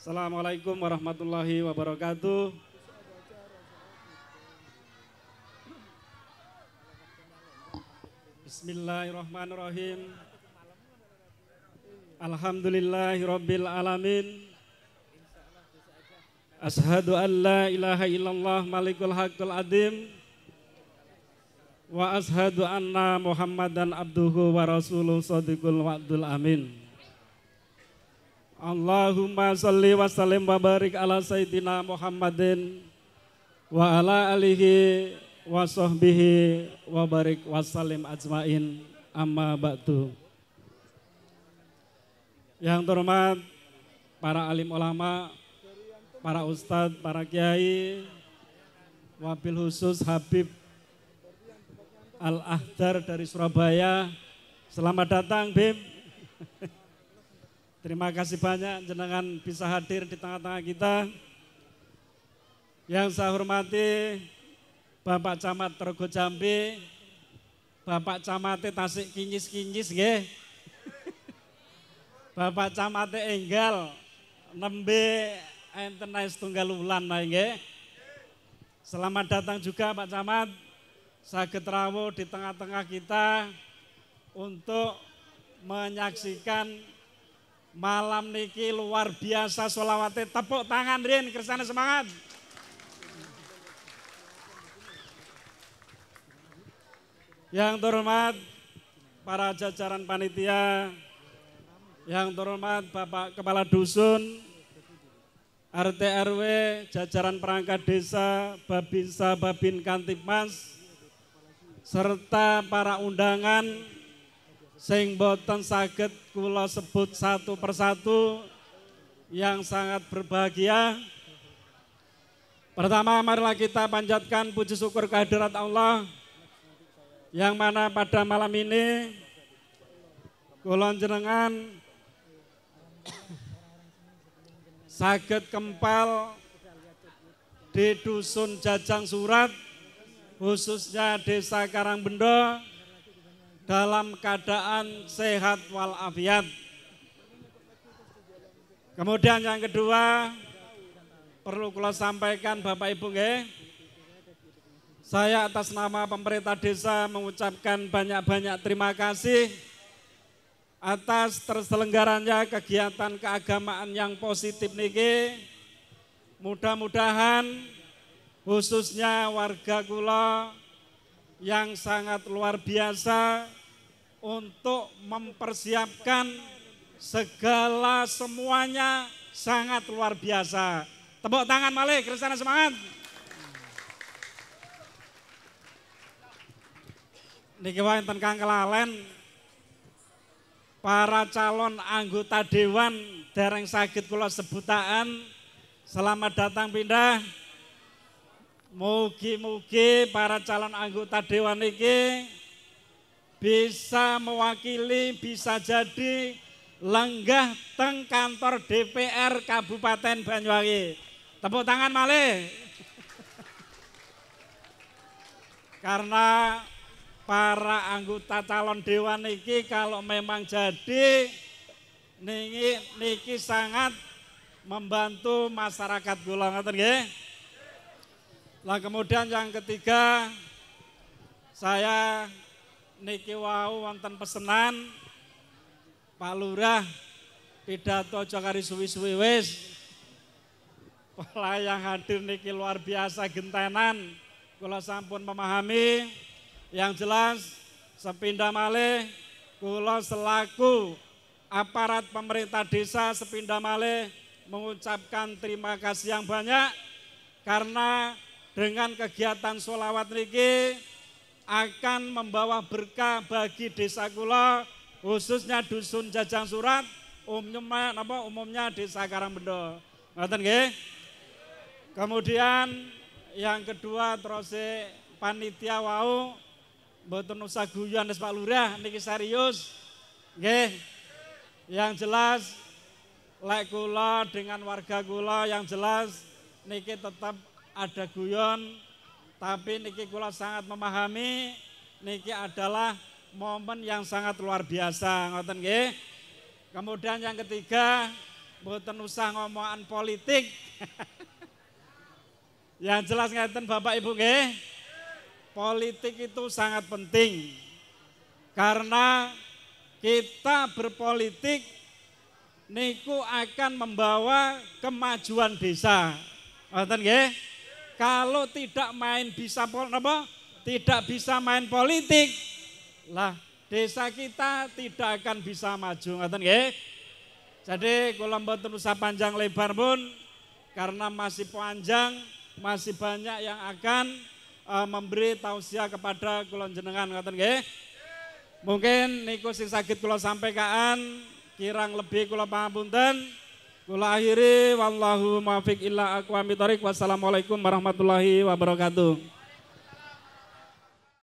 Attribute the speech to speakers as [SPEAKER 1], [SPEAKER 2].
[SPEAKER 1] Assalamualaikum warahmatullahi wabarakatuh. Bismillahirrahmanirrahim. Alhamdulillahirabbil alamin. Ashadu an la ilaha illallah malikul haqqul adim Wa ashadu anna muhammadan abduhu wa rasuluh sadiqul wa'dul amin Allahumma salli wa sallim wa barik ala Sayyidina Muhammadin wa ala alihi wa sahbihi wa barik wa sallim ajmain amma ba'du. Yang terhormat para alim ulama, para ustadz, para kiai, wabil khusus Habib Al-Ahdar dari Surabaya. Selamat datang, Bim. Terima kasih banyak jenengan bisa hadir di tengah-tengah kita. Yang saya hormati Bapak Camat Trogo Jambi, Bapak Camat Tasik Kinyis-Kinyis nggih. Bapak Camat Enggal nembe Entenais tunggal wulan nggih. Selamat datang juga Pak Camat. Saget rawuh di tengah-tengah kita untuk menyaksikan Malam niki luar biasa solawatnya. Tepuk tangan Rin, kersane semangat. Yang terhormat para jajaran panitia, yang terhormat Bapak Kepala Dusun, RT RW, jajaran perangkat desa, Babinsa, Babin Kantipmas, serta para undangan sing boten saged kula sebut satu persatu yang sangat berbahagia. Pertama marilah kita panjatkan puji syukur kehadirat Allah yang mana pada malam ini kulon jenengan saged kempal di dusun Jajang Surat khususnya desa Karangbendo dalam keadaan sehat walafiat. Kemudian yang kedua perlu kula sampaikan Bapak Ibu Nge, Saya atas nama pemerintah desa mengucapkan banyak-banyak terima kasih atas terselenggaranya kegiatan keagamaan yang positif niki. Mudah-mudahan khususnya warga kula yang sangat luar biasa untuk mempersiapkan segala semuanya sangat luar biasa. Tepuk tangan Malik, Kristana semangat. Niki wae enten kang kelalen para calon anggota dewan dereng sakit pulau sebutaan selamat datang pindah Mugi-mugi para calon anggota dewan niki bisa mewakili, bisa jadi lenggah teng kantor DPR Kabupaten Banyuwangi. Tepuk tangan malih. Karena para anggota calon dewan niki kalau memang jadi niki, niki sangat membantu masyarakat Gula ngoten nggih. Lah kemudian yang ketiga saya niki wau wonten pesenan Pak Lurah pidato Jokari suwi-suwi wis. yang hadir niki luar biasa gentenan. Kula sampun memahami yang jelas sepindah male kula selaku aparat pemerintah desa sepindah male mengucapkan terima kasih yang banyak karena dengan kegiatan sholawat niki akan membawa berkah bagi desa kula khususnya dusun Jajang Surat umumnya apa umumnya desa Karangbendo. Ngoten nggih? Kemudian yang kedua terus panitia wau mboten usah guyon Pak Lurah niki serius. Nggih. Yang jelas lek kula dengan warga kula yang jelas niki tetap ada guyon tapi niki kula sangat memahami niki adalah momen yang sangat luar biasa ngoten nggih. Kemudian yang ketiga mboten usah ngomongan politik. yang jelas ngeten Bapak Ibu nggih. Politik itu sangat penting. Karena kita berpolitik niku akan membawa kemajuan desa. Ngoten nggih? Kalau tidak main bisa apa? Tidak bisa main politik, lah desa kita tidak akan bisa maju, ngoten nggih? Jadi kula mboten terus panjang lebar pun karena masih panjang, masih banyak yang akan uh, memberi tausiah kepada kula jenengan ngoten nggih. Mungkin niku sing saged kula sampaikan kirang lebih kula Pangabunten. Kula akhiri wallahu muwaffiq illa aqwamit thoriq. Wassalamualaikum warahmatullahi wabarakatuh.